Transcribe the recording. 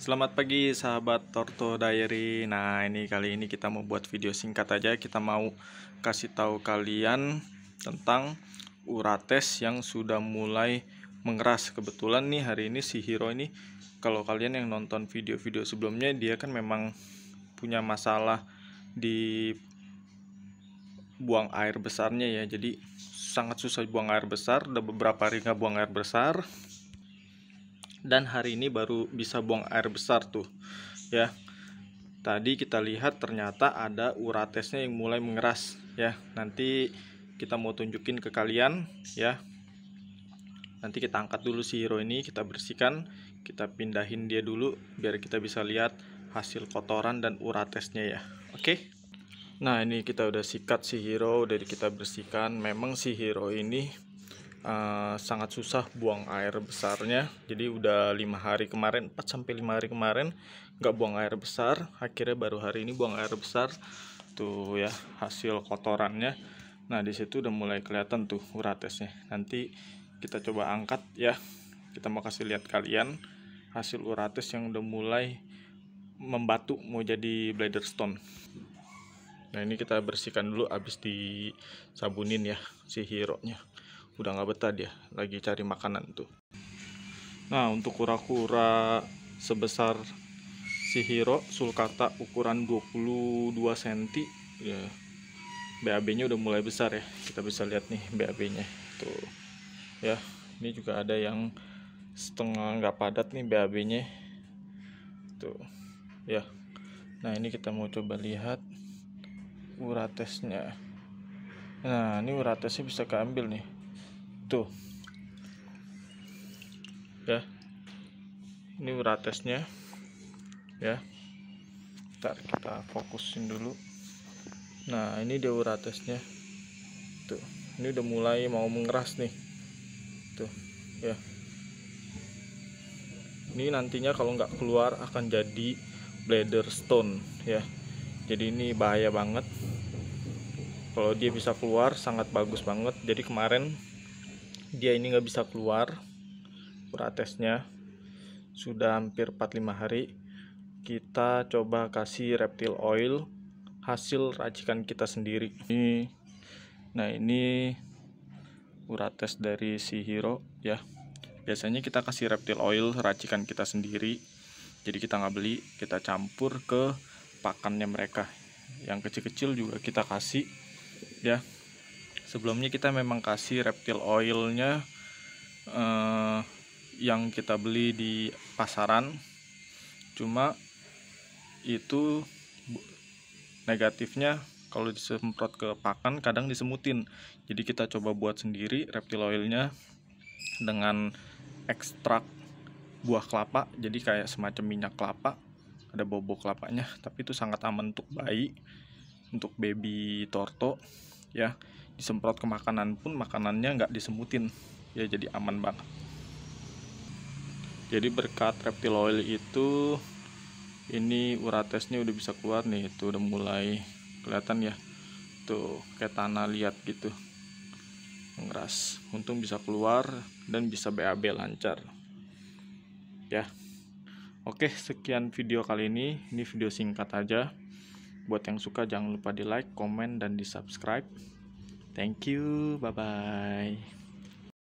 Selamat pagi sahabat Torto Diary. Nah, ini kali ini kita mau buat video singkat aja. Kita mau kasih tahu kalian tentang urates yang sudah mulai mengeras. Kebetulan nih hari ini si Hero ini kalau kalian yang nonton video-video sebelumnya dia kan memang punya masalah di buang air besarnya ya. Jadi sangat susah buang air besar. Ada beberapa hari nggak buang air besar dan hari ini baru bisa buang air besar tuh ya tadi kita lihat ternyata ada uratesnya yang mulai mengeras ya nanti kita mau tunjukin ke kalian ya nanti kita angkat dulu si hero ini kita bersihkan kita pindahin dia dulu biar kita bisa lihat hasil kotoran dan uratesnya ya oke okay? nah ini kita udah sikat si hero udah kita bersihkan memang si hero ini Eh, sangat susah buang air besarnya jadi udah lima hari kemarin 4 sampai lima hari kemarin nggak buang air besar akhirnya baru hari ini buang air besar tuh ya hasil kotorannya nah di situ udah mulai kelihatan tuh uratesnya nanti kita coba angkat ya kita mau kasih lihat kalian hasil urates yang udah mulai membatu mau jadi bladder stone nah ini kita bersihkan dulu abis disabunin ya si hero nya udah nggak betah dia lagi cari makanan tuh nah untuk kura-kura sebesar si Hiro sulcata ukuran 22 cm ya, BAB nya udah mulai besar ya kita bisa lihat nih BAB nya tuh ya ini juga ada yang setengah nggak padat nih BAB nya tuh ya nah ini kita mau coba lihat uratesnya nah ini uratesnya bisa keambil nih tuh ya ini beratesnya ya Bentar, kita fokusin dulu nah ini dia uratesnya tuh ini udah mulai mau mengeras nih tuh ya ini nantinya kalau nggak keluar akan jadi bladder stone ya jadi ini bahaya banget kalau dia bisa keluar sangat bagus banget jadi kemarin dia ini nggak bisa keluar uratesnya sudah hampir 45 hari kita coba kasih reptil oil hasil racikan kita sendiri ini nah ini urates dari si hero ya biasanya kita kasih reptil oil racikan kita sendiri jadi kita nggak beli kita campur ke pakannya mereka yang kecil-kecil juga kita kasih ya sebelumnya kita memang kasih reptil oilnya eh, yang kita beli di pasaran cuma itu negatifnya kalau disemprot ke pakan kadang disemutin jadi kita coba buat sendiri reptil oilnya dengan ekstrak buah kelapa jadi kayak semacam minyak kelapa ada bobo kelapanya tapi itu sangat aman untuk bayi untuk baby torto ya disemprot ke makanan pun makanannya nggak disemutin ya jadi aman banget jadi berkat reptil oil itu ini uratesnya udah bisa keluar nih itu udah mulai kelihatan ya tuh kayak tanah liat gitu ngeras untung bisa keluar dan bisa BAB lancar ya oke sekian video kali ini ini video singkat aja buat yang suka jangan lupa di like, komen, dan di subscribe Thank you. Bye bye.